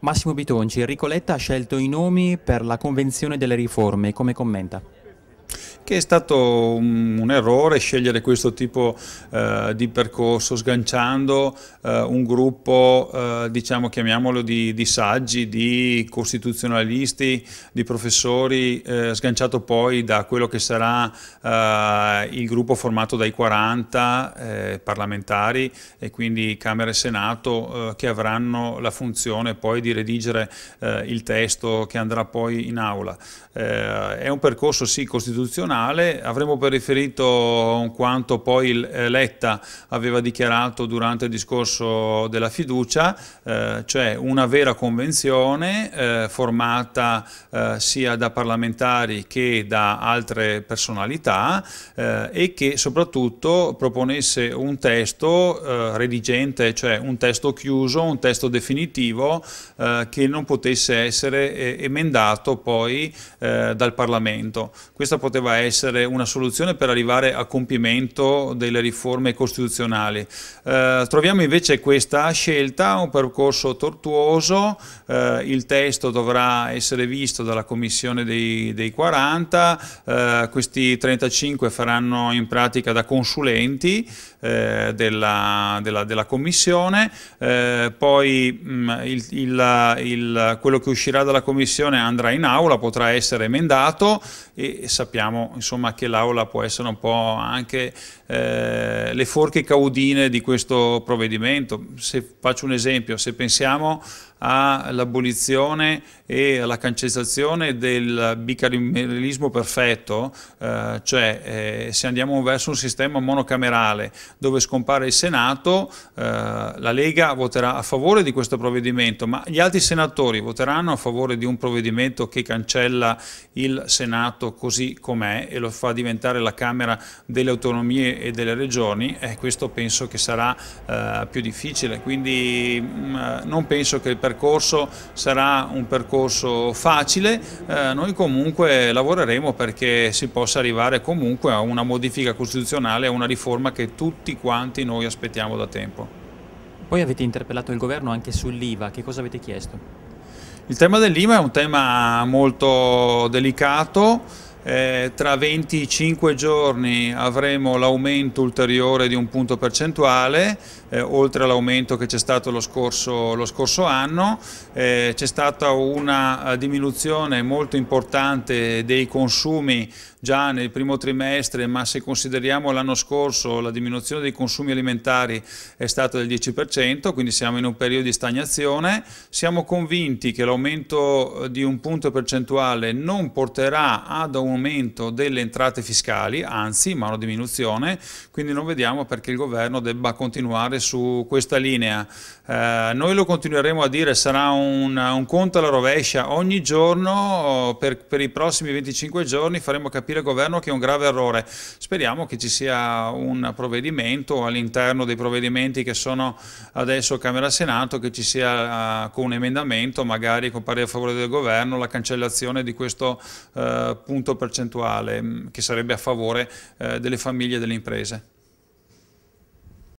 Massimo Bitonci, Enrico Letta ha scelto i nomi per la Convenzione delle riforme, come commenta? che è stato un, un errore scegliere questo tipo eh, di percorso sganciando eh, un gruppo, eh, diciamo, chiamiamolo di, di, saggi, di costituzionalisti, di professori, eh, sganciato poi da quello che sarà eh, il gruppo formato dai 40 eh, parlamentari e quindi Camera e Senato che avranno la funzione poi di redigere il testo che andrà poi in aula. è un percorso sì costituzionale nazionale, avremo riferito quanto poi eh, Letta aveva dichiarato durante il discorso della fiducia, eh, cioè una vera convenzione eh, formata eh, sia da parlamentari che da altre personalità eh, e che soprattutto proponesse un testo eh, redigente, cioè un testo chiuso, un testo definitivo che non potesse essere emendato poi dal Parlamento. Questa poteva essere essere una soluzione per arrivare a compimento delle riforme costituzionali. Eh, troviamo invece questa scelta, un percorso tortuoso, eh, il testo dovrà essere visto dalla Commissione dei, dei 40, eh, questi 35 faranno in pratica da consulenti eh, della, della, della, Commissione, eh, poi mh, mm, il, il, il, quello che uscirà dalla Commissione andrà in aula, potrà essere emendato e sappiamo insomma, che l'aula può essere un po' anche eh, le forche caudine di questo provvedimento. Se faccio un esempio, se pensiamo all'abolizione e alla cancellazione del bicameralismo perfetto, eh, cioè eh, se andiamo verso un sistema monocamerale dove scompare il Senato, eh, la Lega voterà a favore di questo provvedimento, ma gli altri senatori voteranno a favore di un provvedimento che cancella il Senato così com'è e lo fa diventare la Camera delle autonomie e delle regioni, eh, questo penso che sarà eh, più difficile, quindi mh, mm, non penso che il percorso sarà un percorso facile, eh, noi comunque lavoreremo perché si possa arrivare comunque a una modifica costituzionale, a una riforma che tutti quanti noi aspettiamo da tempo. Poi avete interpellato il governo anche sull'IVA, che cosa avete chiesto? Il tema dell'IVA è un tema molto delicato, eh, tra 25 giorni avremo l'aumento ulteriore di un punto percentuale, eh, oltre all'aumento che c'è stato lo scorso, lo scorso anno, eh, c'è stata una eh, diminuzione molto importante dei consumi già nel primo trimestre, ma se consideriamo l'anno scorso la diminuzione dei consumi alimentari è stata del 10%, quindi siamo in un periodo di stagnazione. Siamo convinti che l'aumento di un punto percentuale non porterà ad un aumento delle entrate fiscali, anzi, ma una diminuzione, quindi non vediamo perché il governo debba continuare su questa linea. Eh, noi lo continueremo a dire, sarà un, un conto alla rovescia. Ogni giorno, per, per, i prossimi 25 giorni, faremo capire al governo che è un grave errore. Speriamo che ci sia un provvedimento all'interno dei provvedimenti che sono adesso Camera Senato, che ci sia uh, con un emendamento, magari con parere a favore del governo, la cancellazione di questo uh, punto per percentuale mm, che sarebbe a favore eh, delle famiglie e delle imprese.